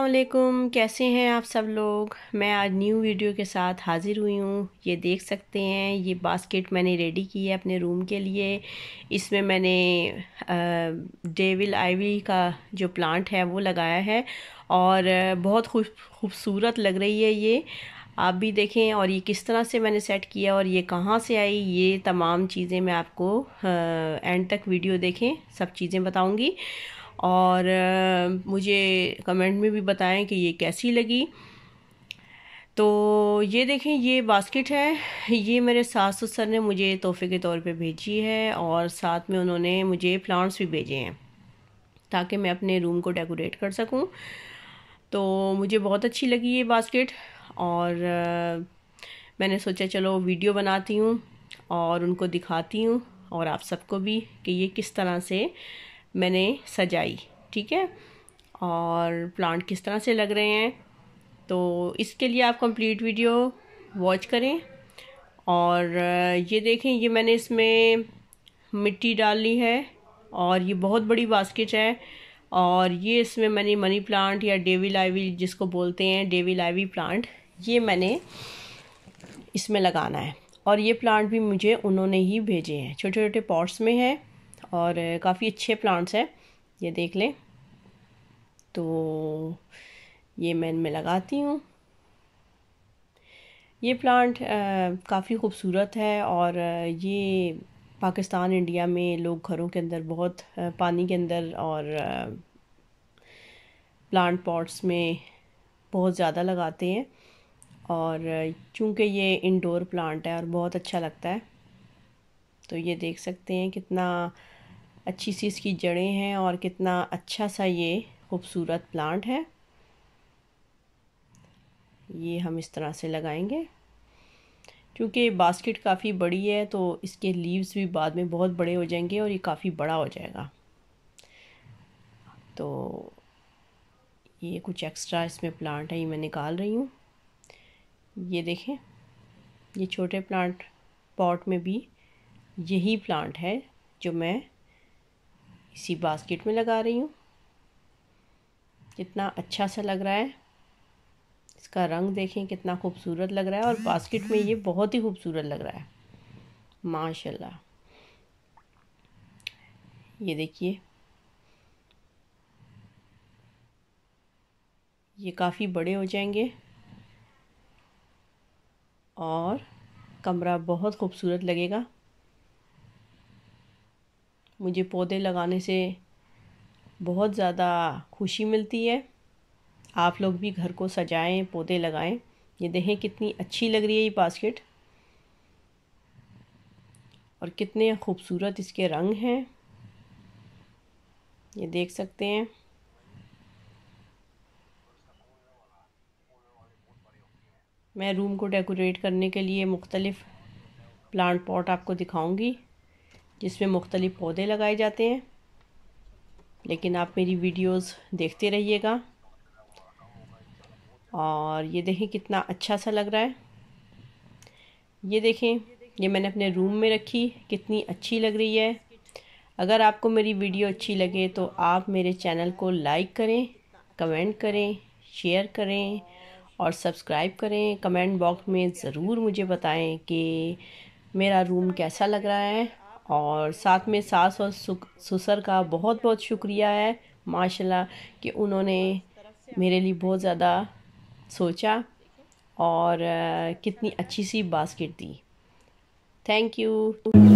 असलकुम कैसे हैं आप सब लोग मैं आज न्यू वीडियो के साथ हाज़िर हुई हूँ ये देख सकते हैं ये बास्केट मैंने रेडी की है अपने रूम के लिए इसमें मैंने डेविल आईवी का जो प्लांट है वो लगाया है और बहुत खूबसूरत लग रही है ये आप भी देखें और ये किस तरह से मैंने सेट किया और ये कहाँ से आई ये तमाम चीज़ें मैं आपको एंड तक वीडियो देखें सब चीज़ें बताऊँगी और मुझे कमेंट में भी बताएं कि ये कैसी लगी तो ये देखें ये बास्केट है ये मेरे सास ससुर ने मुझे तोहफे के तौर पे भेजी है और साथ में उन्होंने मुझे प्लांट्स भी भेजे हैं ताकि मैं अपने रूम को डेकोरेट कर सकूं तो मुझे बहुत अच्छी लगी ये बास्केट और मैंने सोचा चलो वीडियो बनाती हूँ और उनको दिखाती हूँ और आप सबको भी कि ये किस तरह से मैंने सजाई ठीक है और प्लांट किस तरह से लग रहे हैं तो इसके लिए आप कंप्लीट वीडियो वॉच करें और ये देखें ये मैंने इसमें मिट्टी ली है और ये बहुत बड़ी बास्केट है और ये इसमें मैंने मनी प्लांट या डेवी लाइवी जिसको बोलते हैं डेवी लाइवी प्लांट ये मैंने इसमें लगाना है और ये प्लांट भी मुझे उन्होंने ही भेजे हैं छोटे छोटे पॉट्स में हैं और काफ़ी अच्छे प्लांट्स हैं ये देख लें तो ये मैं इनमें लगाती हूँ ये प्लांट काफ़ी खूबसूरत है और ये पाकिस्तान इंडिया में लोग घरों के अंदर बहुत पानी के अंदर और प्लांट पॉट्स में बहुत ज़्यादा लगाते हैं और चूँकि ये इंडोर प्लांट है और बहुत अच्छा लगता है तो ये देख सकते हैं कितना अच्छी सी इसकी जड़ें हैं और कितना अच्छा सा ये खूबसूरत प्लांट है ये हम इस तरह से लगाएंगे क्योंकि बास्केट काफ़ी बड़ी है तो इसके लीव्स भी बाद में बहुत बड़े हो जाएंगे और ये काफ़ी बड़ा हो जाएगा तो ये कुछ एक्स्ट्रा इसमें प्लांट है ये मैं निकाल रही हूँ ये देखें ये छोटे प्लांट पॉट में भी यही प्लांट है जो मैं इसी बास्केट में लगा रही हूँ कितना अच्छा सा लग रहा है इसका रंग देखें कितना खूबसूरत लग रहा है और बास्केट में ये बहुत ही खूबसूरत लग रहा है माशाल्लाह ये देखिए ये काफ़ी बड़े हो जाएंगे और कमरा बहुत खूबसूरत लगेगा मुझे पौधे लगाने से बहुत ज़्यादा खुशी मिलती है आप लोग भी घर को सजाएं पौधे लगाएं ये देखें कितनी अच्छी लग रही है ये बास्केट और कितने खूबसूरत इसके रंग हैं ये देख सकते हैं मैं रूम को डेकोरेट करने के लिए मुख्तलिफ़ प्लांट पॉट आपको दिखाऊंगी जिसमें मुख्तलिफ़ पौधे लगाए जाते हैं लेकिन आप मेरी वीडियोस देखते रहिएगा और ये देखें कितना अच्छा सा लग रहा है ये देखें ये मैंने अपने रूम में रखी कितनी अच्छी लग रही है अगर आपको मेरी वीडियो अच्छी लगे तो आप मेरे चैनल को लाइक करें कमेंट करें शेयर करें और सब्सक्राइब करें कमेंट बॉक्स में ज़रूर मुझे बताएं कि मेरा रूम कैसा लग रहा है और साथ में सास और ससुर का बहुत बहुत शुक्रिया है माशाल्लाह कि उन्होंने मेरे लिए बहुत ज़्यादा सोचा और कितनी अच्छी सी बास्केट दी थैंक यू